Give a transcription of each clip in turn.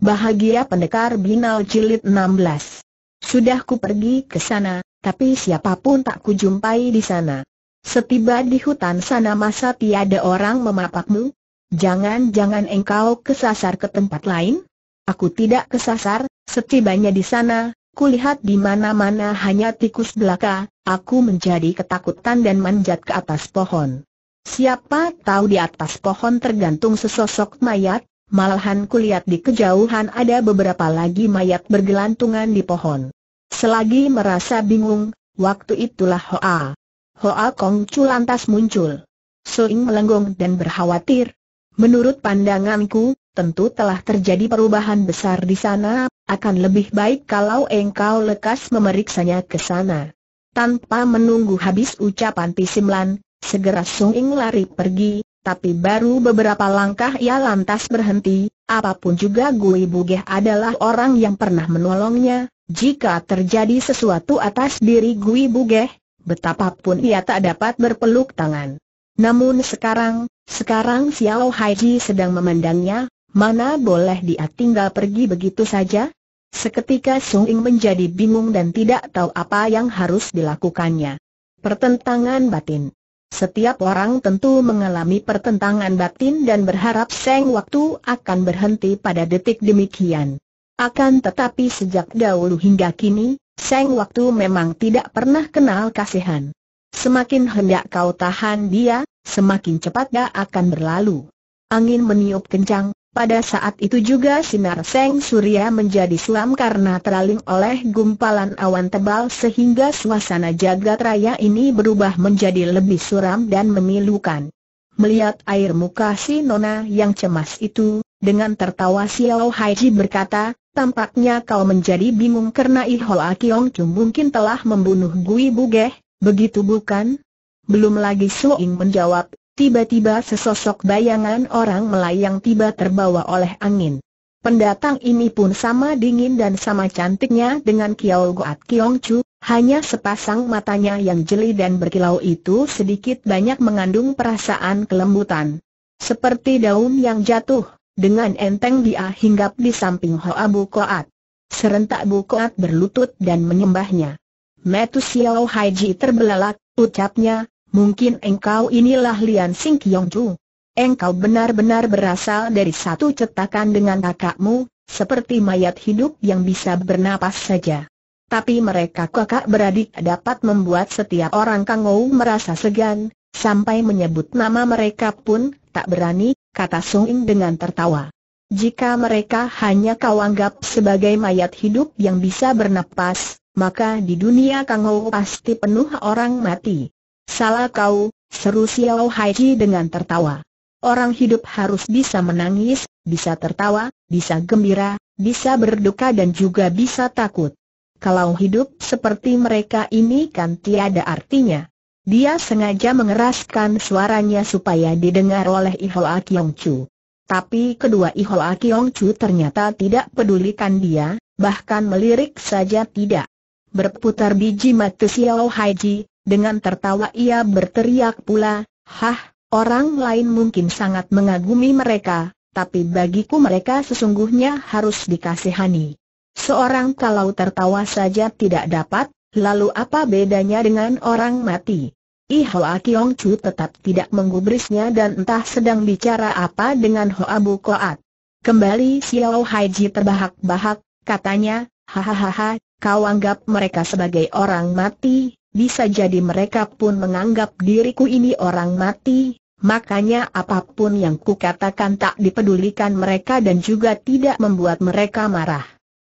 Bahagia Pendekar Binal Jilid 16 Sudah ku pergi ke sana, tapi siapapun tak ku jumpai di sana. Setiba di hutan sana masa tiada orang memapakmu? Jangan-jangan engkau kesasar ke tempat lain? Aku tidak kesasar, setibanya di sana, kulihat di mana-mana hanya tikus belaka, aku menjadi ketakutan dan manjat ke atas pohon. Siapa tahu di atas pohon tergantung sesosok mayat, Malahan kulihat di kejauhan ada beberapa lagi mayat bergelantungan di pohon. Selagi merasa bingung, waktu itulah Hoa. Hoa Kong Chu lantas muncul. Soing melenggong dan berkhawatir. Menurut pandanganku, tentu telah terjadi perubahan besar di sana, akan lebih baik kalau engkau lekas memeriksanya ke sana. Tanpa menunggu habis ucapan Pisimlan, segera Soing lari pergi, tapi baru beberapa langkah ia lantas berhenti, apapun juga Gui Bugeh adalah orang yang pernah menolongnya, jika terjadi sesuatu atas diri Gui Bugeh, betapapun ia tak dapat berpeluk tangan. Namun sekarang, sekarang Xiao Haiji sedang memandangnya, mana boleh dia tinggal pergi begitu saja? Seketika Sung Ing menjadi bingung dan tidak tahu apa yang harus dilakukannya. Pertentangan batin setiap orang tentu mengalami pertentangan batin dan berharap seng waktu akan berhenti pada detik demikian. Akan tetapi sejak dahulu hingga kini, seng waktu memang tidak pernah kenal kasihan. Semakin hendak kau tahan dia, semakin cepat dia akan berlalu. Angin meniup kencang, pada saat itu juga sinar Seng Surya menjadi suam karena teraling oleh gumpalan awan tebal sehingga suasana jagat raya ini berubah menjadi lebih suram dan memilukan. Melihat air muka si Nona yang cemas itu, dengan tertawa Xiao Haiji berkata, tampaknya kau menjadi bingung karena ihol akiong Chu mungkin telah membunuh Gui Bugeh, begitu bukan? Belum lagi Suing menjawab, Tiba-tiba sesosok bayangan orang melayang tiba terbawa oleh angin. Pendatang ini pun sama dingin dan sama cantiknya dengan Kiao Goat Kiong Chu, hanya sepasang matanya yang jeli dan berkilau itu sedikit banyak mengandung perasaan kelembutan. Seperti daun yang jatuh, dengan enteng dia hinggap di samping Hoa Bu Koat. Serentak Bu Koat berlutut dan menyembahnya. Metu Xiao Haiji terbelalak, ucapnya, Mungkin engkau inilah Lian Sing Kiong Chu. Engkau benar-benar berasal dari satu cetakan dengan kakakmu, seperti mayat hidup yang bisa bernapas saja. Tapi mereka kakak beradik dapat membuat setiap orang kangou merasa segan, sampai menyebut nama mereka pun tak berani, kata Sung In dengan tertawa. Jika mereka hanya kau anggap sebagai mayat hidup yang bisa bernapas, maka di dunia kangou pasti penuh orang mati. Salah kau, seru Xiao Haiji dengan tertawa. Orang hidup harus bisa menangis, bisa tertawa, bisa gembira, bisa berduka dan juga bisa takut. Kalau hidup seperti mereka ini kan tiada artinya. Dia sengaja mengeraskan suaranya supaya didengar oleh Ihol Kyong Chu. Tapi kedua Ihol Kyong Chu ternyata tidak pedulikan dia, bahkan melirik saja tidak. Berputar biji mata Xiao Haiji, dengan tertawa ia berteriak pula, Hah, orang lain mungkin sangat mengagumi mereka, tapi bagiku mereka sesungguhnya harus dikasihani. Seorang kalau tertawa saja tidak dapat, lalu apa bedanya dengan orang mati? Hoa Kiong Chu tetap tidak menggubrisnya dan entah sedang bicara apa dengan Hoa Bu Koat. Kembali Xiao Haiji terbahak-bahak, katanya, hahaha, kau anggap mereka sebagai orang mati, bisa jadi mereka pun menganggap diriku ini orang mati, makanya apapun yang kukatakan tak dipedulikan mereka dan juga tidak membuat mereka marah.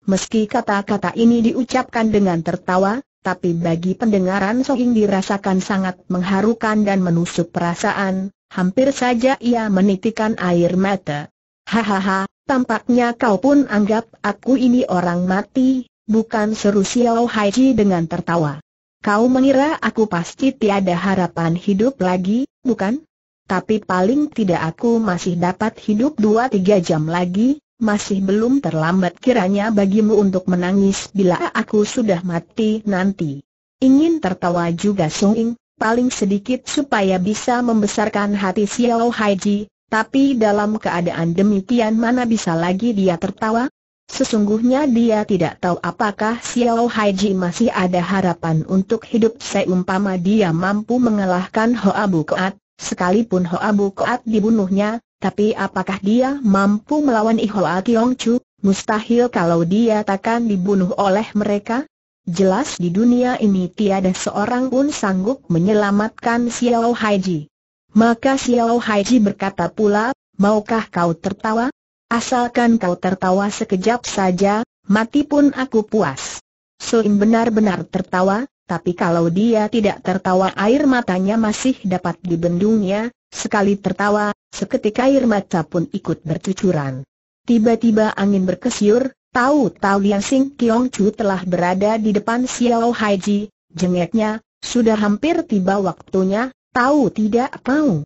Meski kata-kata ini diucapkan dengan tertawa, tapi bagi pendengaran Soing dirasakan sangat mengharukan dan menusuk perasaan, hampir saja ia menitikan air mata. Hahaha, tampaknya kau pun anggap aku ini orang mati, bukan seru Xiao Haiji dengan tertawa. Kau mengira aku pasti tiada harapan hidup lagi, bukan? Tapi paling tidak aku masih dapat hidup 2-3 jam lagi, masih belum terlambat kiranya bagimu untuk menangis bila aku sudah mati nanti. Ingin tertawa juga Sung Ing, paling sedikit supaya bisa membesarkan hati Xiao Haiji, tapi dalam keadaan demikian mana bisa lagi dia tertawa? Sesungguhnya dia tidak tahu apakah Xiao Haiji masih ada harapan untuk hidup seumpama dia mampu mengalahkan Hoa Koat, sekalipun Hoa Koat dibunuhnya, tapi apakah dia mampu melawan Ihoa Tiong Chu, mustahil kalau dia takkan dibunuh oleh mereka? Jelas di dunia ini tiada seorang pun sanggup menyelamatkan Xiao Haiji. Maka Xiao Haiji berkata pula, maukah kau tertawa? Asalkan kau tertawa sekejap saja, mati pun aku puas. Soim benar-benar tertawa, tapi kalau dia tidak tertawa air matanya masih dapat dibendungnya, sekali tertawa, seketika air mata pun ikut bercucuran. Tiba-tiba angin berkesiur, tahu-tahu Liang Sing Kiong Chu telah berada di depan Xiao Haiji, jengeknya, sudah hampir tiba waktunya, tahu tidak mau.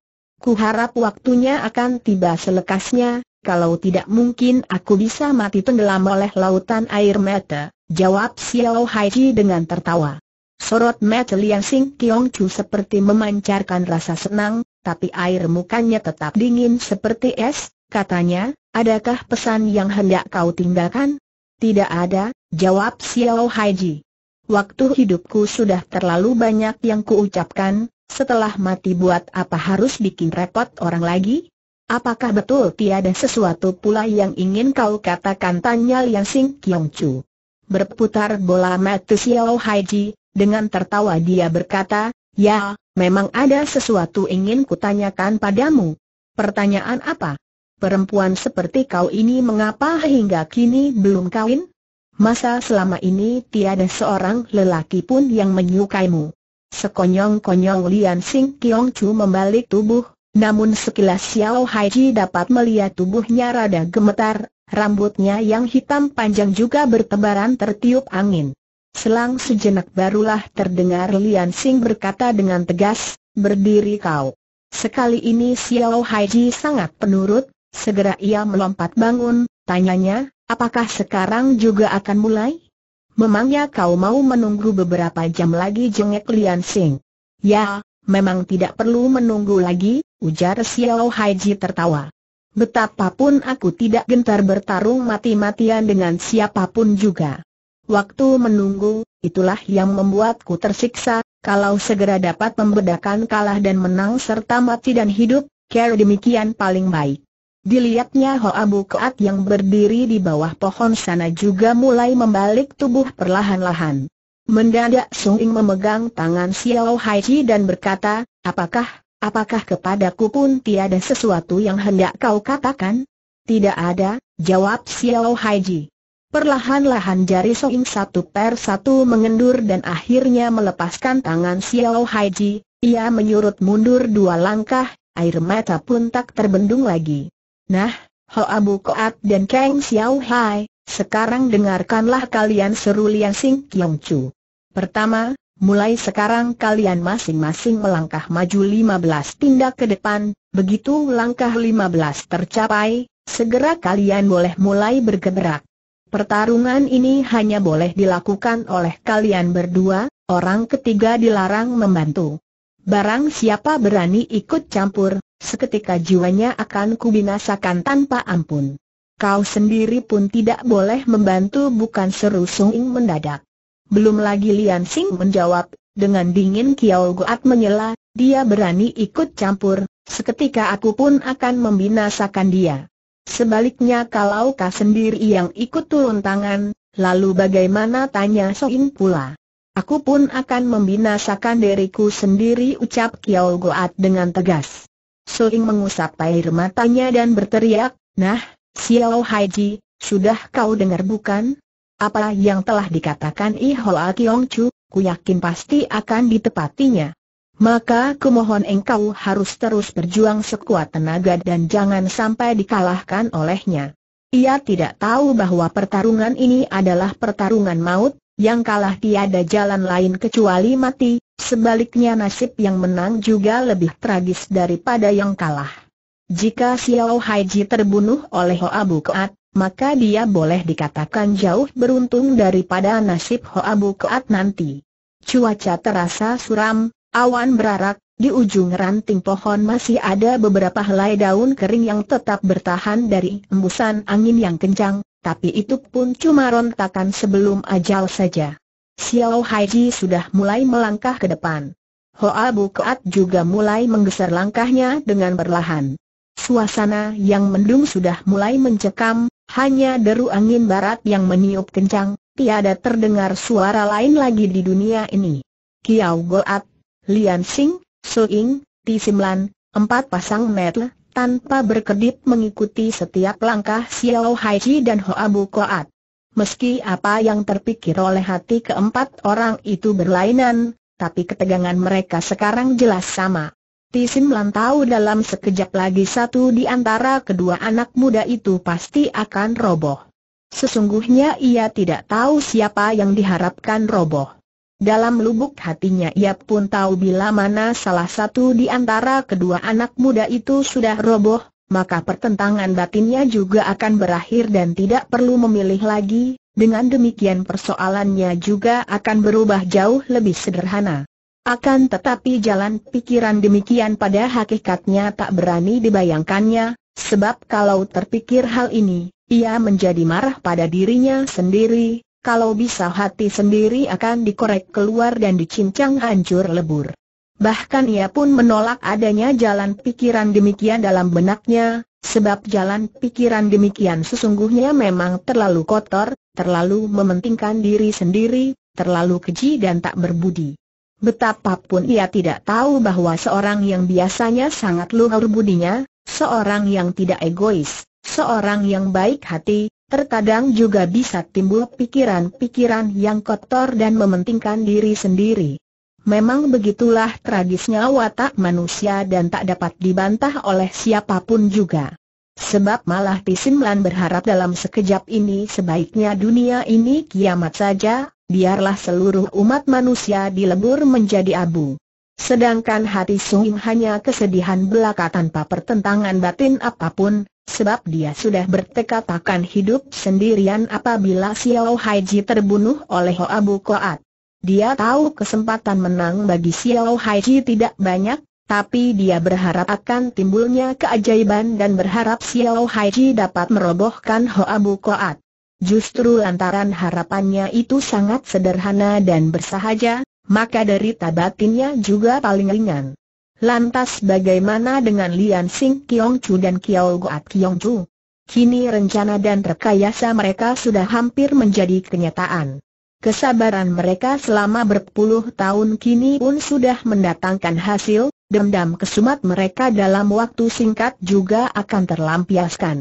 harap waktunya akan tiba selekasnya, kalau tidak mungkin aku bisa mati tenggelam oleh lautan air mata, jawab Xiao Haiji dengan tertawa. Sorot mata Liang Sing Kiong Chu seperti memancarkan rasa senang, tapi air mukanya tetap dingin seperti es, katanya, adakah pesan yang hendak kau tinggalkan? Tidak ada, jawab Xiao Haiji. Waktu hidupku sudah terlalu banyak yang kuucapkan, setelah mati buat apa harus bikin repot orang lagi? Apakah betul tiada sesuatu pula yang ingin kau katakan tanya Liang Sing Kiong Chu? Berputar bola mata Xiao Haiji, dengan tertawa dia berkata, Ya, memang ada sesuatu ingin kutanyakan padamu. Pertanyaan apa? Perempuan seperti kau ini mengapa hingga kini belum kawin? Masa selama ini tiada seorang lelaki pun yang menyukaimu. Sekonyong-konyong Lian Sing Kiong Chu membalik tubuh, namun sekilas Xiao Haiji dapat melihat tubuhnya rada gemetar, rambutnya yang hitam panjang juga bertebaran tertiup angin. Selang sejenak barulah terdengar Lian Sing berkata dengan tegas, berdiri kau. Sekali ini Xiao Haiji sangat penurut, segera ia melompat bangun, tanyanya, apakah sekarang juga akan mulai? Memangnya kau mau menunggu beberapa jam lagi jengek Lian Sing? Ya, Memang tidak perlu menunggu lagi, ujar Xiao Haiji tertawa. Betapapun aku tidak gentar bertarung mati-matian dengan siapapun juga. Waktu menunggu, itulah yang membuatku tersiksa, kalau segera dapat membedakan kalah dan menang serta mati dan hidup, care demikian paling baik. Dilihatnya Ho Abu Keat yang berdiri di bawah pohon sana juga mulai membalik tubuh perlahan-lahan. Mendadak Sung Ing memegang tangan Xiao Hai Chi dan berkata, apakah, apakah kepadaku pun tiada sesuatu yang hendak kau katakan? Tidak ada, jawab Xiao Hai Chi. Perlahan-lahan jari Sung Ing satu per satu mengendur dan akhirnya melepaskan tangan Xiao Hai Chi, ia menyurut mundur dua langkah, air mata pun tak terbendung lagi. Nah, Ho Abu Koat dan Kang Xiao Hai, sekarang dengarkanlah kalian seru Lian Sing Kiong Chu. Pertama, mulai sekarang kalian masing-masing melangkah maju 15 tindak ke depan, begitu langkah 15 tercapai, segera kalian boleh mulai bergerak. Pertarungan ini hanya boleh dilakukan oleh kalian berdua, orang ketiga dilarang membantu. Barang siapa berani ikut campur, seketika jiwanya akan kubinasakan tanpa ampun. Kau sendiri pun tidak boleh membantu bukan seru Sung mendadak. Belum lagi Lian Sing menjawab, dengan dingin Kiao Goat menyela, dia berani ikut campur, seketika aku pun akan membinasakan dia. Sebaliknya kalau kau sendiri yang ikut turun tangan, lalu bagaimana tanya Soin pula? Aku pun akan membinasakan diriku sendiri ucap Kiao Goat dengan tegas. Soing mengusap air matanya dan berteriak, Nah, Xiao Haiji, sudah kau dengar bukan? Apa yang telah dikatakan Ihoa Kiong Chu, ku yakin pasti akan ditepatinya. Maka kumohon engkau harus terus berjuang sekuat tenaga dan jangan sampai dikalahkan olehnya. Ia tidak tahu bahwa pertarungan ini adalah pertarungan maut, yang kalah tiada jalan lain kecuali mati, sebaliknya nasib yang menang juga lebih tragis daripada yang kalah. Jika Xiao Haiji terbunuh oleh Hoa Keat maka dia boleh dikatakan jauh beruntung daripada nasib Hoa Bu Keat nanti. Cuaca terasa suram, awan berarak, di ujung ranting pohon masih ada beberapa helai daun kering yang tetap bertahan dari embusan angin yang kencang, tapi itu pun cuma rontakan sebelum ajal saja. Xiao Haiji sudah mulai melangkah ke depan. Hoa Keat juga mulai menggeser langkahnya dengan perlahan. Suasana yang mendung sudah mulai mencekam, hanya deru angin barat yang meniup kencang, tiada terdengar suara lain lagi di dunia ini. Kiao Goat, Lian Sing, Ying, Ti Simlan, empat pasang metel, tanpa berkedip mengikuti setiap langkah Xiao Haiji dan Hoa Bu Koat. Meski apa yang terpikir oleh hati keempat orang itu berlainan, tapi ketegangan mereka sekarang jelas sama. Tisim Lan tahu dalam sekejap lagi satu di antara kedua anak muda itu pasti akan roboh. Sesungguhnya ia tidak tahu siapa yang diharapkan roboh. Dalam lubuk hatinya ia pun tahu bila mana salah satu di antara kedua anak muda itu sudah roboh, maka pertentangan batinnya juga akan berakhir dan tidak perlu memilih lagi, dengan demikian persoalannya juga akan berubah jauh lebih sederhana. Akan tetapi jalan pikiran demikian pada hakikatnya tak berani dibayangkannya, sebab kalau terpikir hal ini, ia menjadi marah pada dirinya sendiri, kalau bisa hati sendiri akan dikorek keluar dan dicincang hancur lebur. Bahkan ia pun menolak adanya jalan pikiran demikian dalam benaknya, sebab jalan pikiran demikian sesungguhnya memang terlalu kotor, terlalu mementingkan diri sendiri, terlalu keji dan tak berbudi. Betapapun ia tidak tahu bahwa seorang yang biasanya sangat luhur budinya, seorang yang tidak egois, seorang yang baik hati, terkadang juga bisa timbul pikiran-pikiran yang kotor dan mementingkan diri sendiri. Memang begitulah tragisnya watak manusia dan tak dapat dibantah oleh siapapun juga. Sebab malah Pisimlan berharap dalam sekejap ini sebaiknya dunia ini kiamat saja, biarlah seluruh umat manusia dilebur menjadi abu. Sedangkan hati Suim hanya kesedihan belaka tanpa pertentangan batin apapun, sebab dia sudah bertekad akan hidup sendirian apabila Xiao Haiji terbunuh oleh Hoa Koat. Dia tahu kesempatan menang bagi Xiao Haiji tidak banyak, tapi dia berharap akan timbulnya keajaiban dan berharap Xiao Haiji dapat merobohkan Hoa Bu Koat. Justru lantaran harapannya itu sangat sederhana dan bersahaja, maka derita batinnya juga paling ringan. Lantas bagaimana dengan Lian Sing Kiong Chu dan Kiao Goat Kiong Chu? Kini rencana dan rekayasa mereka sudah hampir menjadi kenyataan. Kesabaran mereka selama berpuluh tahun kini pun sudah mendatangkan hasil, dendam kesumat mereka dalam waktu singkat juga akan terlampiaskan.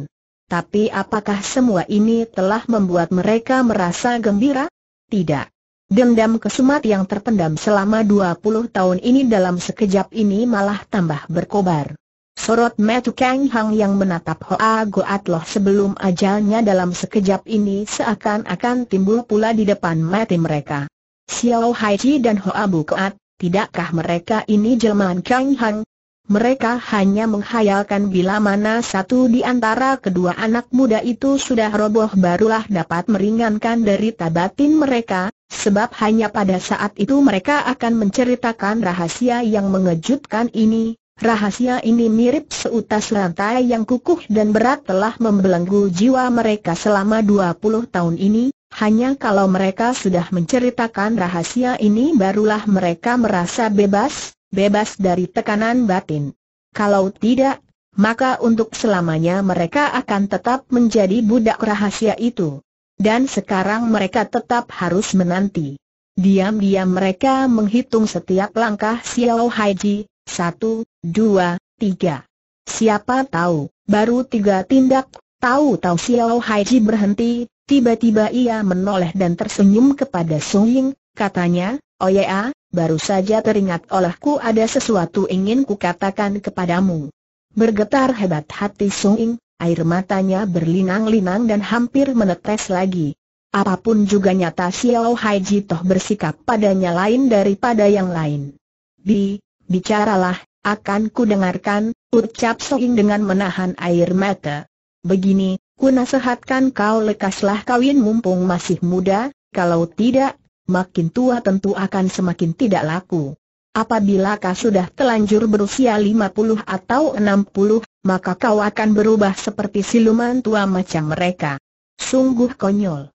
Tapi apakah semua ini telah membuat mereka merasa gembira? Tidak. Dendam kesumat yang terpendam selama 20 tahun ini dalam sekejap ini malah tambah berkobar. Sorot metu Kang Hang yang menatap Hoa Goat Loh sebelum ajalnya dalam sekejap ini seakan-akan timbul pula di depan mati mereka. Xiao Hai Chi dan Hoa Bukat, tidakkah mereka ini jelmaan Kang Hang? Mereka hanya menghayalkan bila mana satu di antara kedua anak muda itu sudah roboh barulah dapat meringankan dari tabatin mereka, Sebab hanya pada saat itu mereka akan menceritakan rahasia yang mengejutkan ini, Rahasia ini mirip seutas rantai yang kukuh dan berat telah membelenggu jiwa mereka selama 20 tahun ini, hanya kalau mereka sudah menceritakan rahasia ini barulah mereka merasa bebas, bebas dari tekanan batin. Kalau tidak, maka untuk selamanya mereka akan tetap menjadi budak rahasia itu. Dan sekarang mereka tetap harus menanti. Diam-diam mereka menghitung setiap langkah Xiao Haiji, satu, dua, tiga. Siapa tahu, baru tiga tindak, tahu-tahu Xiao Haiji berhenti, tiba-tiba ia menoleh dan tersenyum kepada Song Ying, katanya, oh ya, baru saja teringat olehku ada sesuatu ingin kukatakan kepadamu. Bergetar hebat hati Song Ying, air matanya berlinang-linang dan hampir menetes lagi. Apapun juga nyata Xiao Haiji toh bersikap padanya lain daripada yang lain. Bi, bicaralah, akan ku dengarkan, ucap Soing dengan menahan air mata. Begini, ku nasihatkan kau lekaslah kawin mumpung masih muda, kalau tidak, makin tua tentu akan semakin tidak laku. Apabila kau sudah telanjur berusia lima puluh atau enam puluh, maka kau akan berubah seperti siluman tua macam mereka. Sungguh konyol.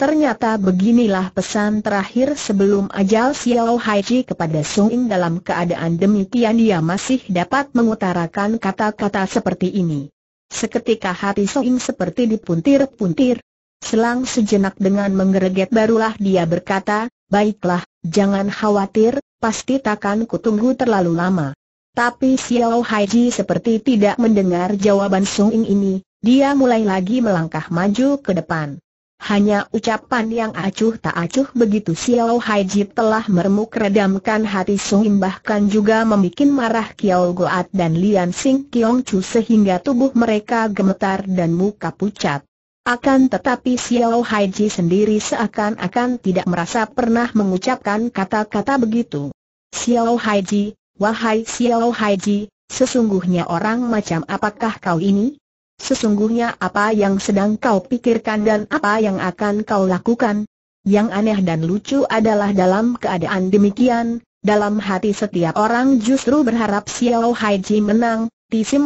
Ternyata beginilah pesan terakhir sebelum ajal Xiao Haiji kepada Sung In dalam keadaan demikian dia masih dapat mengutarakan kata-kata seperti ini. Seketika hati Sung In seperti dipuntir-puntir. Selang sejenak dengan menggereget barulah dia berkata, baiklah, jangan khawatir, pasti takkan kutunggu terlalu lama. Tapi Xiao Haiji seperti tidak mendengar jawaban Sung In ini, dia mulai lagi melangkah maju ke depan. Hanya ucapan yang acuh tak acuh begitu Xiao Haiji telah meremuk redamkan hati Sohim bahkan juga membuat marah Kiao Goat dan Lian Sing Kiong Chu sehingga tubuh mereka gemetar dan muka pucat. Akan tetapi Xiao Haiji sendiri seakan-akan tidak merasa pernah mengucapkan kata-kata begitu. Xiao Haiji, wahai Xiao Haiji, sesungguhnya orang macam apakah kau ini? sesungguhnya apa yang sedang kau pikirkan dan apa yang akan kau lakukan. Yang aneh dan lucu adalah dalam keadaan demikian, dalam hati setiap orang justru berharap Xiao Haiji menang,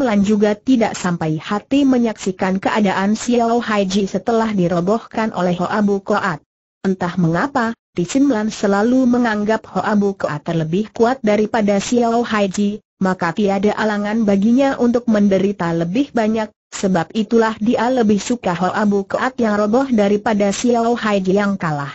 Lan juga tidak sampai hati menyaksikan keadaan Xiao Haiji setelah dirobohkan oleh Hoa Bu Koat. Entah mengapa, Lan selalu menganggap Hoa Bu Koat terlebih kuat daripada Xiao Haiji, maka tiada alangan baginya untuk menderita lebih banyak, Sebab itulah dia lebih suka Hoa Bu Keat yang roboh daripada Xiao Hai yang kalah.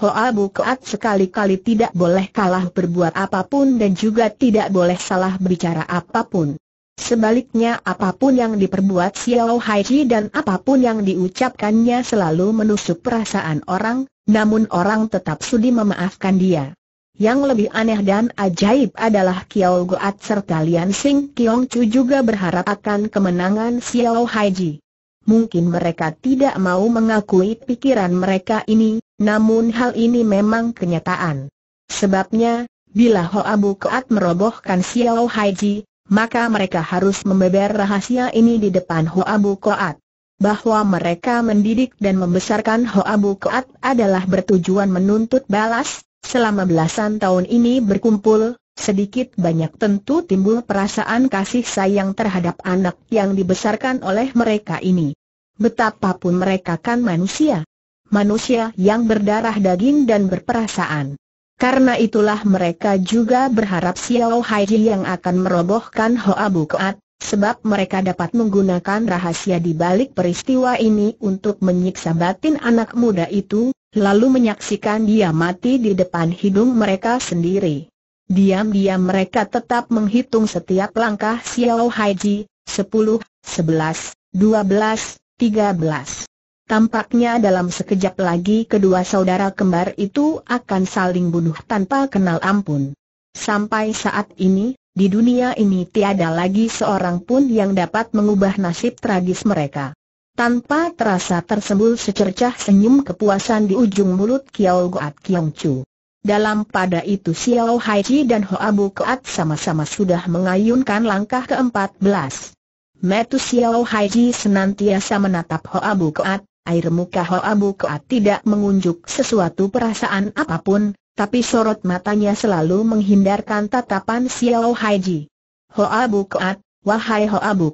Hoa Bu Keat sekali-kali tidak boleh kalah berbuat apapun dan juga tidak boleh salah berbicara apapun. Sebaliknya apapun yang diperbuat Xiao Haiji dan apapun yang diucapkannya selalu menusuk perasaan orang, namun orang tetap sudi memaafkan dia. Yang lebih aneh dan ajaib adalah Kiao Goat serta Lian Sing Kiong Chu juga berharap akan kemenangan Xiao Haiji. Mungkin mereka tidak mau mengakui pikiran mereka ini, namun hal ini memang kenyataan. Sebabnya, bila Ho Abu Goat merobohkan Xiao Haiji, maka mereka harus membeber rahasia ini di depan Ho Abu Goat. Bahwa mereka mendidik dan membesarkan Ho Abu Koat adalah bertujuan menuntut balas, Selama belasan tahun ini berkumpul, sedikit banyak tentu timbul perasaan kasih sayang terhadap anak yang dibesarkan oleh mereka ini. Betapapun mereka kan manusia. Manusia yang berdarah daging dan berperasaan. Karena itulah mereka juga berharap Xiao Haiji yang akan merobohkan Hoa Keat, sebab mereka dapat menggunakan rahasia di balik peristiwa ini untuk menyiksa batin anak muda itu, Lalu menyaksikan dia mati di depan hidung mereka sendiri. Diam-diam mereka tetap menghitung setiap langkah Xiao Haiji, 10, 11, 12, 13. Tampaknya dalam sekejap lagi kedua saudara kembar itu akan saling bunuh tanpa kenal ampun. Sampai saat ini, di dunia ini tiada lagi seorang pun yang dapat mengubah nasib tragis mereka. Tanpa terasa tersembul secercah senyum kepuasan di ujung mulut Kiao Goat Kiong Chu. Dalam pada itu Xiao Hai Chi dan Hoa Bu sama-sama sudah mengayunkan langkah ke-14. Metu Xiao Hai Chi senantiasa menatap Hoa Bu Keat, air muka Hoa Bu tidak mengunjuk sesuatu perasaan apapun, tapi sorot matanya selalu menghindarkan tatapan Xiao Hai Chi. Hoa Bu wahai Hoa Bu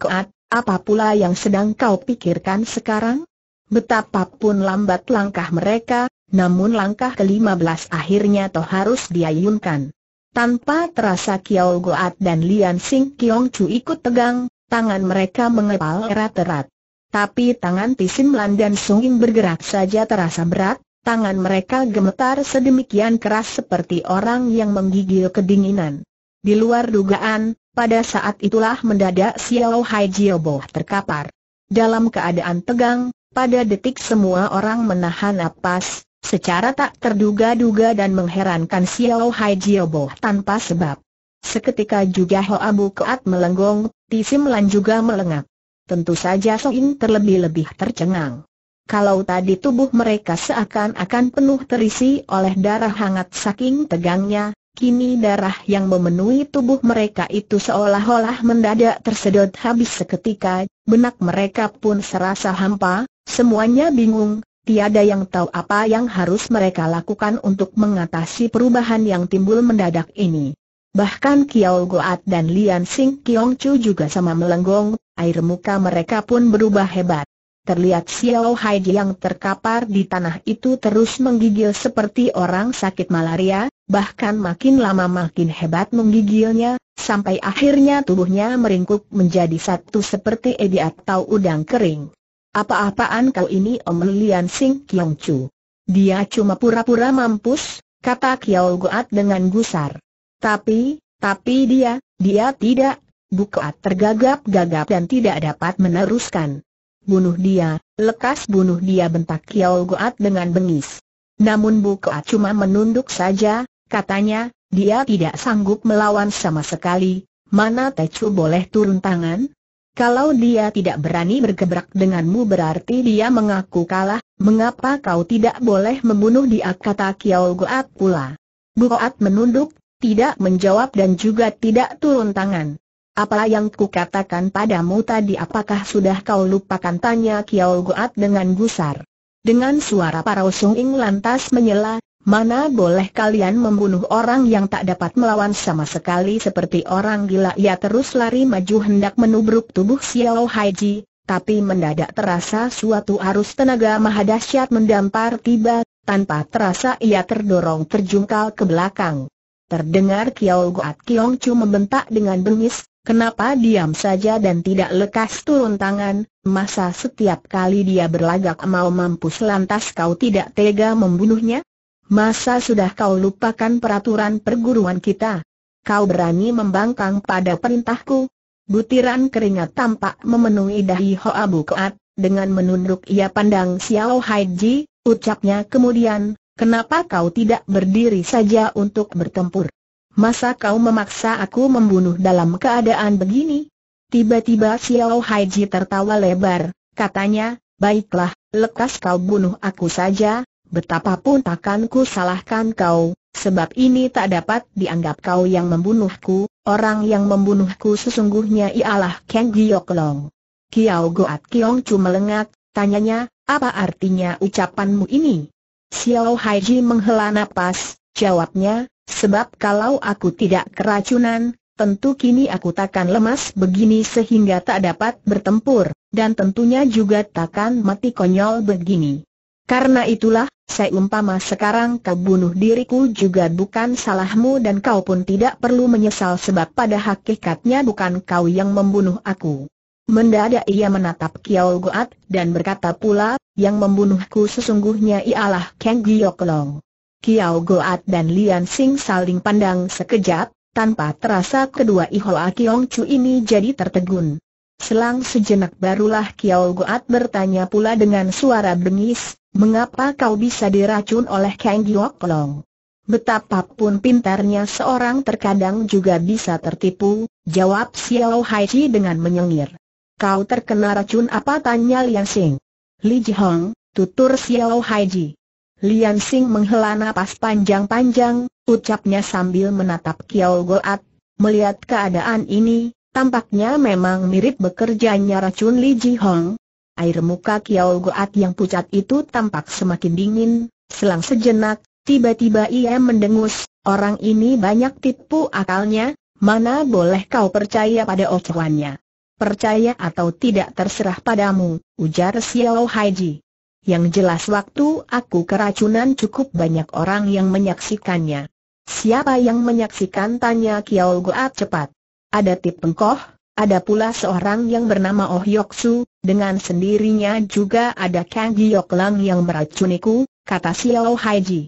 apa pula yang sedang kau pikirkan sekarang? Betapapun lambat langkah mereka, namun langkah kelima belas akhirnya toh harus diayunkan. Tanpa terasa Kiao Goat dan Lian Sing Kiong Chu ikut tegang, tangan mereka mengepal erat-erat. Tapi tangan Tisin Lan dan Sung Ying bergerak saja terasa berat, tangan mereka gemetar sedemikian keras seperti orang yang menggigil kedinginan. Di luar dugaan, pada saat itulah mendadak Xiao Hai Bo terkapar. Dalam keadaan tegang, pada detik semua orang menahan napas, secara tak terduga-duga dan mengherankan Xiao Hai Bo tanpa sebab. Seketika juga Hoa Abu Keat melenggong, Tisim Lan juga melengak. Tentu saja Soin terlebih-lebih tercengang. Kalau tadi tubuh mereka seakan-akan penuh terisi oleh darah hangat saking tegangnya, Kini darah yang memenuhi tubuh mereka itu seolah-olah mendadak tersedot habis seketika, benak mereka pun serasa hampa, semuanya bingung, tiada yang tahu apa yang harus mereka lakukan untuk mengatasi perubahan yang timbul mendadak ini. Bahkan Kiao Goat dan Lian Sing Kiong Chu juga sama melenggong, air muka mereka pun berubah hebat. Terlihat Xiao Hai yang terkapar di tanah itu terus menggigil seperti orang sakit malaria, bahkan makin lama makin hebat menggigilnya, sampai akhirnya tubuhnya meringkuk menjadi satu seperti edi atau udang kering. Apa-apaan kau ini Om Lian Sing Kiong Chu? Dia cuma pura-pura mampus, kata Kiao Goat dengan gusar. Tapi, tapi dia, dia tidak, Bukaat tergagap-gagap dan tidak dapat meneruskan bunuh dia, lekas bunuh dia bentak Kiao Goat dengan bengis. Namun Bu Koat cuma menunduk saja, katanya, dia tidak sanggup melawan sama sekali, mana Tecu boleh turun tangan? Kalau dia tidak berani bergebrak denganmu berarti dia mengaku kalah, mengapa kau tidak boleh membunuh dia kata Kiao Goat pula. Bu Buat menunduk, tidak menjawab dan juga tidak turun tangan. Apa yang kukatakan padamu tadi apakah sudah kau lupakan tanya Kiao Goat dengan gusar. Dengan suara para usung Ing lantas menyela, mana boleh kalian membunuh orang yang tak dapat melawan sama sekali seperti orang gila ia terus lari maju hendak menubruk tubuh Xiao Haiji, tapi mendadak terasa suatu arus tenaga mahadasyat mendampar tiba, tanpa terasa ia terdorong terjungkal ke belakang. Terdengar Kiao Goat Kiong Chu membentak dengan bengis, Kenapa diam saja dan tidak lekas turun tangan, masa setiap kali dia berlagak mau mampus lantas kau tidak tega membunuhnya? Masa sudah kau lupakan peraturan perguruan kita? Kau berani membangkang pada perintahku? Butiran keringat tampak memenuhi dahi Hoa Bukoat, dengan menunduk ia pandang Xiao Haiji, ucapnya kemudian, kenapa kau tidak berdiri saja untuk bertempur? Masa kau memaksa aku membunuh dalam keadaan begini? Tiba-tiba Xiao Haiji tertawa lebar, katanya, baiklah, lekas kau bunuh aku saja, betapapun takkan ku salahkan kau, sebab ini tak dapat dianggap kau yang membunuhku, orang yang membunuhku sesungguhnya ialah Kang Long. Kiao Goat Kiong Chu melengat, tanyanya, apa artinya ucapanmu ini? Xiao Haiji menghela nafas, jawabnya, Sebab kalau aku tidak keracunan, tentu kini aku takkan lemas begini sehingga tak dapat bertempur, dan tentunya juga takkan mati konyol begini. Karena itulah, saya umpama sekarang kau bunuh diriku juga bukan salahmu dan kau pun tidak perlu menyesal sebab pada hakikatnya bukan kau yang membunuh aku. Mendadak ia menatap Kiao Goat dan berkata pula, yang membunuhku sesungguhnya ialah Kang Giok Long. Kiao Goat dan Lian Sing saling pandang sekejap, tanpa terasa kedua Ihoa Kiong Chu ini jadi tertegun. Selang sejenak barulah Kiao Goat bertanya pula dengan suara bengis, mengapa kau bisa diracun oleh Kang Giok Long? Betapapun pintarnya seorang terkadang juga bisa tertipu, jawab Xiao Haiji dengan menyengir. Kau terkena racun apa tanya Lian Sing? Li Ji Hong, tutur Xiao Haiji. Lian Sing menghela nafas panjang-panjang, ucapnya sambil menatap Kiao Goat, melihat keadaan ini, tampaknya memang mirip bekerjanya racun Li Ji Hong. Air muka Kiao Goat yang pucat itu tampak semakin dingin, selang sejenak, tiba-tiba ia mendengus, orang ini banyak tipu akalnya, mana boleh kau percaya pada ocehannya. Percaya atau tidak terserah padamu, ujar Xiao Haiji. Yang jelas waktu aku keracunan cukup banyak orang yang menyaksikannya. Siapa yang menyaksikan? Tanya Kiao Goat cepat. Ada Tip Pengkoh, ada pula seorang yang bernama Oh Yoksu, dengan sendirinya juga ada Kang Giok Lang yang meracuniku, kata Xiao Haiji.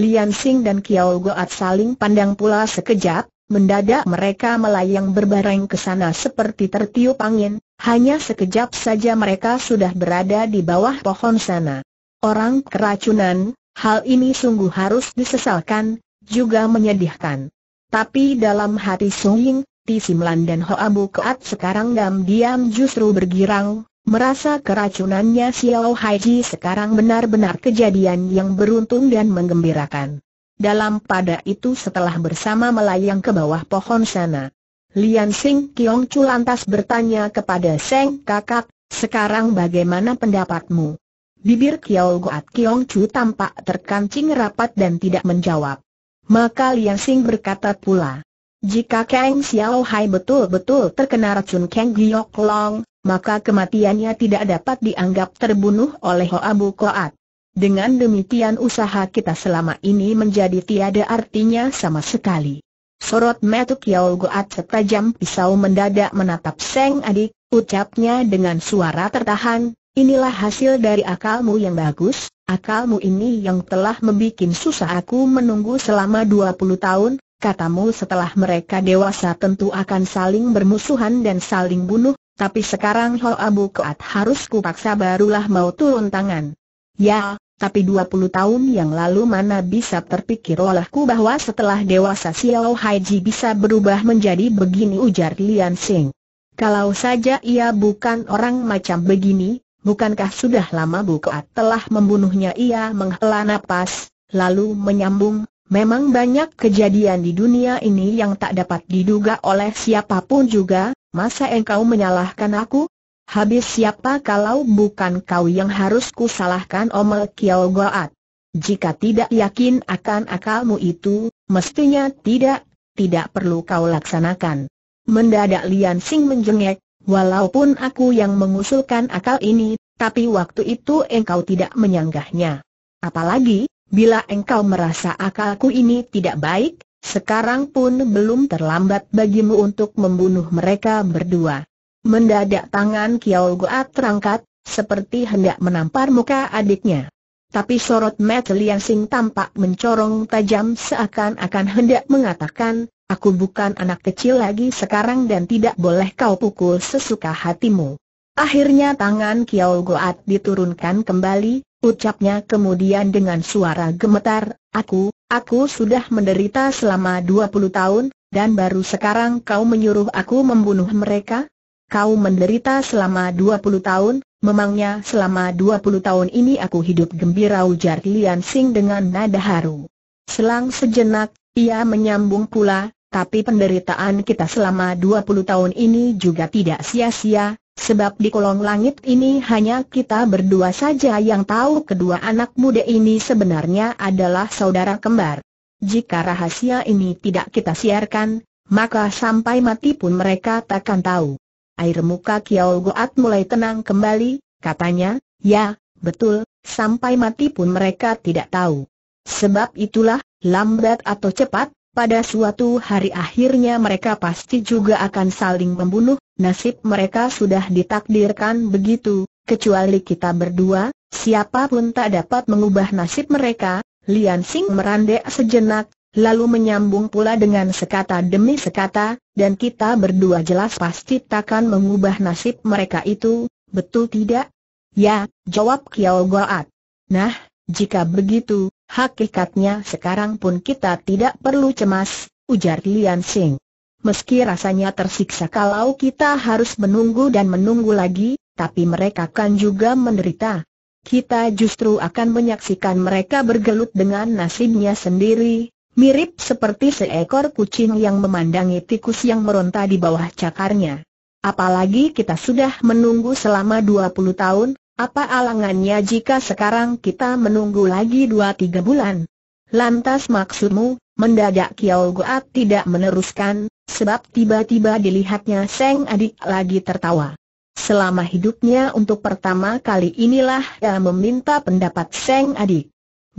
Lian Sing dan Kiao Goat saling pandang pula sekejap, mendadak mereka melayang berbareng ke sana seperti tertiup angin, hanya sekejap saja mereka sudah berada di bawah pohon sana. Orang keracunan, hal ini sungguh harus disesalkan, juga menyedihkan. Tapi dalam hati Sung Ying, Tisimlan dan Hoa Keat sekarang diam-diam justru bergirang, merasa keracunannya Xiao Haiji sekarang benar-benar kejadian yang beruntung dan menggembirakan. Dalam pada itu setelah bersama melayang ke bawah pohon sana. Lian Sing Kiong Chu lantas bertanya kepada Seng Kakak, sekarang bagaimana pendapatmu? Bibir Kiao Goat Kiong Chu tampak terkancing rapat dan tidak menjawab. Maka Lian Sing berkata pula, jika Kang Xiao Hai betul-betul terkena racun Kang Giok Long, maka kematiannya tidak dapat dianggap terbunuh oleh Hoa Bu Koat. Dengan demikian usaha kita selama ini menjadi tiada artinya sama sekali. Sorot metuk Yao Goat setajam pisau mendadak menatap Seng adik, ucapnya dengan suara tertahan, inilah hasil dari akalmu yang bagus, akalmu ini yang telah membuat susah aku menunggu selama 20 tahun, katamu setelah mereka dewasa tentu akan saling bermusuhan dan saling bunuh, tapi sekarang Hoa Kuat harus kupaksa barulah mau turun tangan. Ya, tapi 20 tahun yang lalu mana bisa terpikir olehku bahwa setelah dewasa Xiao Haiji bisa berubah menjadi begini ujar Lian Sing. Kalau saja ia bukan orang macam begini, bukankah sudah lama Bukoat telah membunuhnya ia menghela napas, lalu menyambung, memang banyak kejadian di dunia ini yang tak dapat diduga oleh siapapun juga, masa engkau menyalahkan aku? Habis siapa kalau bukan kau yang harus kusalahkan Omel Kiao Goat? Jika tidak yakin akan akalmu itu, mestinya tidak, tidak perlu kau laksanakan. Mendadak Lian Sing menjengek, walaupun aku yang mengusulkan akal ini, tapi waktu itu engkau tidak menyanggahnya. Apalagi, bila engkau merasa akalku ini tidak baik, sekarang pun belum terlambat bagimu untuk membunuh mereka berdua. Mendadak tangan Kiao Goa terangkat, seperti hendak menampar muka adiknya. Tapi sorot mata Liang Sing tampak mencorong tajam seakan-akan hendak mengatakan, aku bukan anak kecil lagi sekarang dan tidak boleh kau pukul sesuka hatimu. Akhirnya tangan Kiao Goat diturunkan kembali, ucapnya kemudian dengan suara gemetar, aku, aku sudah menderita selama 20 tahun, dan baru sekarang kau menyuruh aku membunuh mereka? Kau menderita selama 20 tahun, memangnya selama 20 tahun ini aku hidup gembira ujar Lian Sing dengan nada haru. Selang sejenak, ia menyambung pula, tapi penderitaan kita selama 20 tahun ini juga tidak sia-sia, sebab di kolong langit ini hanya kita berdua saja yang tahu kedua anak muda ini sebenarnya adalah saudara kembar. Jika rahasia ini tidak kita siarkan, maka sampai mati pun mereka takkan tahu. Air muka Kiao Goat mulai tenang kembali, katanya, ya, betul, sampai mati pun mereka tidak tahu. Sebab itulah, lambat atau cepat, pada suatu hari akhirnya mereka pasti juga akan saling membunuh, nasib mereka sudah ditakdirkan begitu, kecuali kita berdua, siapapun tak dapat mengubah nasib mereka, Lian Sing merandek sejenak, lalu menyambung pula dengan sekata demi sekata, dan kita berdua jelas pasti takkan mengubah nasib mereka itu, betul tidak? Ya, jawab Kiao Goat. Nah, jika begitu, hakikatnya sekarang pun kita tidak perlu cemas, ujar Lian Sing. Meski rasanya tersiksa kalau kita harus menunggu dan menunggu lagi, tapi mereka kan juga menderita. Kita justru akan menyaksikan mereka bergelut dengan nasibnya sendiri, Mirip seperti seekor kucing yang memandangi tikus yang meronta di bawah cakarnya. Apalagi kita sudah menunggu selama 20 tahun, apa alangannya jika sekarang kita menunggu lagi 2-3 bulan? Lantas maksudmu, mendadak Kiao Goat tidak meneruskan, sebab tiba-tiba dilihatnya Seng adik lagi tertawa. Selama hidupnya untuk pertama kali inilah ia meminta pendapat Seng adik.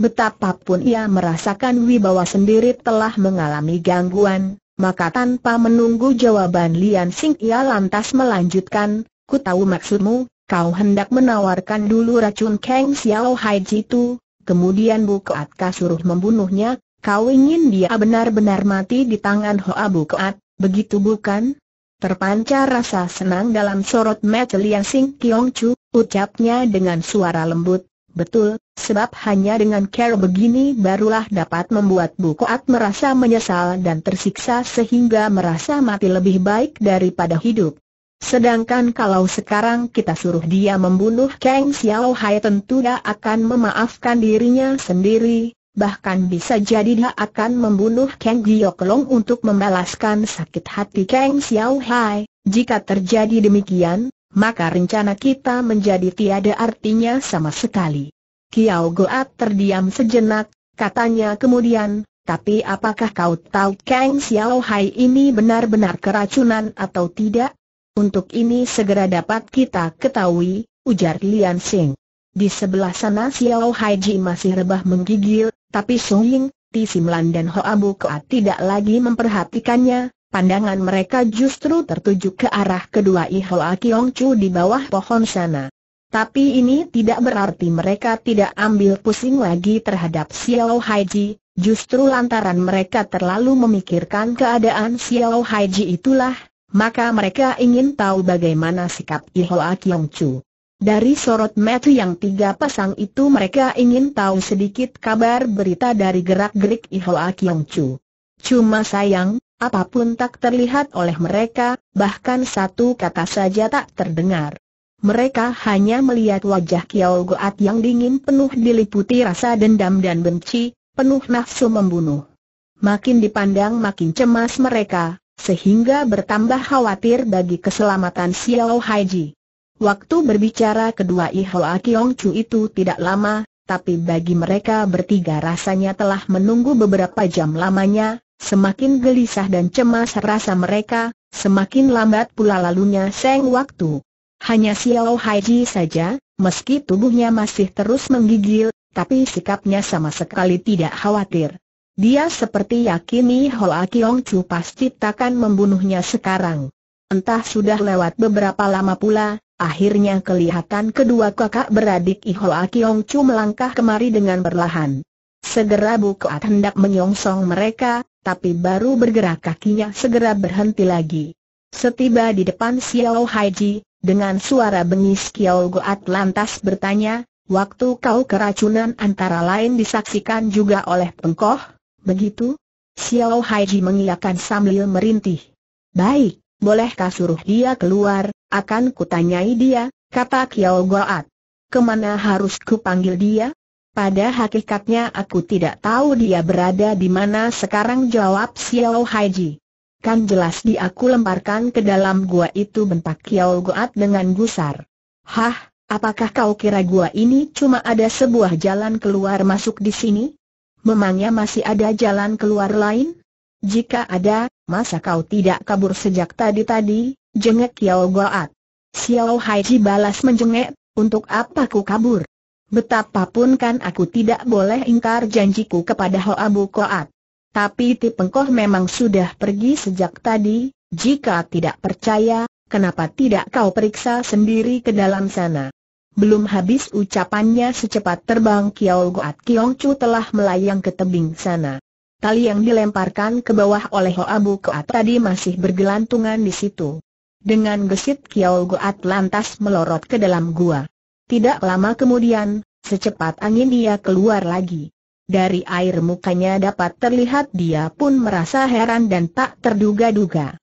Betapapun ia merasakan wibawa sendiri telah mengalami gangguan, maka tanpa menunggu jawaban Lian Sing ia lantas melanjutkan, ku tahu maksudmu, kau hendak menawarkan dulu racun Kang Xiao Hai Jitu, kemudian Keat Kasuruh membunuhnya, kau ingin dia benar-benar mati di tangan Hoa Keat, begitu bukan? Terpancar rasa senang dalam sorot mata Lian Sing Kiong Chu, ucapnya dengan suara lembut, Betul, sebab hanya dengan cara begini barulah dapat membuat Bu Koat merasa menyesal dan tersiksa sehingga merasa mati lebih baik daripada hidup. Sedangkan kalau sekarang kita suruh dia membunuh Kang Xiao Hai tentu dia akan memaafkan dirinya sendiri, bahkan bisa jadi dia akan membunuh Kang Giok Long untuk membalaskan sakit hati Kang Xiao Hai. Jika terjadi demikian, maka rencana kita menjadi tiada artinya sama sekali. Kiao Goat terdiam sejenak, katanya kemudian, tapi apakah kau tahu Kang Xiao Hai ini benar-benar keracunan atau tidak? Untuk ini segera dapat kita ketahui, ujar Lian Xing. Di sebelah sana Xiao Hai Ji masih rebah menggigil, tapi Sung Ying, Ti Simlan dan Hoa Bukoat tidak lagi memperhatikannya, pandangan mereka justru tertuju ke arah kedua Ihoa Kiong Chu di bawah pohon sana. Tapi ini tidak berarti mereka tidak ambil pusing lagi terhadap Xiao Haiji, justru lantaran mereka terlalu memikirkan keadaan Xiao Haiji itulah, maka mereka ingin tahu bagaimana sikap Ihoa Kiong Chu. Dari sorot mata yang tiga pasang itu mereka ingin tahu sedikit kabar berita dari gerak-gerik Ihoa Kiong Chu. Cuma sayang, Apapun tak terlihat oleh mereka, bahkan satu kata saja tak terdengar. Mereka hanya melihat wajah Kiao Goat yang dingin penuh diliputi rasa dendam dan benci, penuh nafsu membunuh. Makin dipandang makin cemas mereka, sehingga bertambah khawatir bagi keselamatan Xiao Haiji. Waktu berbicara kedua Ihoa Kiong Chu itu tidak lama, tapi bagi mereka bertiga rasanya telah menunggu beberapa jam lamanya, Semakin gelisah dan cemas rasa mereka, semakin lambat pula lalunya seng waktu. Hanya Xiao Haiji saja, meski tubuhnya masih terus menggigil, tapi sikapnya sama sekali tidak khawatir. Dia seperti yakini Hoa Kiong Chu pasti takkan membunuhnya sekarang. Entah sudah lewat beberapa lama pula, akhirnya kelihatan kedua kakak beradik Hoa Kiong Chu melangkah kemari dengan perlahan. Segera Bukoat hendak menyongsong mereka, tapi baru bergerak kakinya segera berhenti lagi. Setiba di depan Xiao Haiji, dengan suara bengis Xiao Goat lantas bertanya, waktu kau keracunan antara lain disaksikan juga oleh pengkoh, begitu? Xiao Haiji mengiyakan sambil merintih. Baik, bolehkah suruh dia keluar, akan kutanyai dia, kata Xiao Goat. Kemana harus kupanggil dia? Pada hakikatnya aku tidak tahu dia berada di mana sekarang jawab Xiao Haiji. Kan jelas di aku lemparkan ke dalam gua itu bentak Xiao Goat dengan gusar. Hah, apakah kau kira gua ini cuma ada sebuah jalan keluar masuk di sini? Memangnya masih ada jalan keluar lain? Jika ada, masa kau tidak kabur sejak tadi-tadi, jengek Xiao Goat. Xiao Haiji balas menjengek, untuk apa ku kabur? Betapapun kan aku tidak boleh ingkar janjiku kepada Hoa Koat, Tapi Tipengkoh memang sudah pergi sejak tadi, jika tidak percaya, kenapa tidak kau periksa sendiri ke dalam sana? Belum habis ucapannya secepat terbang Kiao Goat Kiong Chu telah melayang ke tebing sana. Tali yang dilemparkan ke bawah oleh Hoa Koat tadi masih bergelantungan di situ. Dengan gesit Kiao Goat lantas melorot ke dalam gua. Tidak lama kemudian, secepat angin dia keluar lagi. Dari air mukanya dapat terlihat dia pun merasa heran dan tak terduga-duga.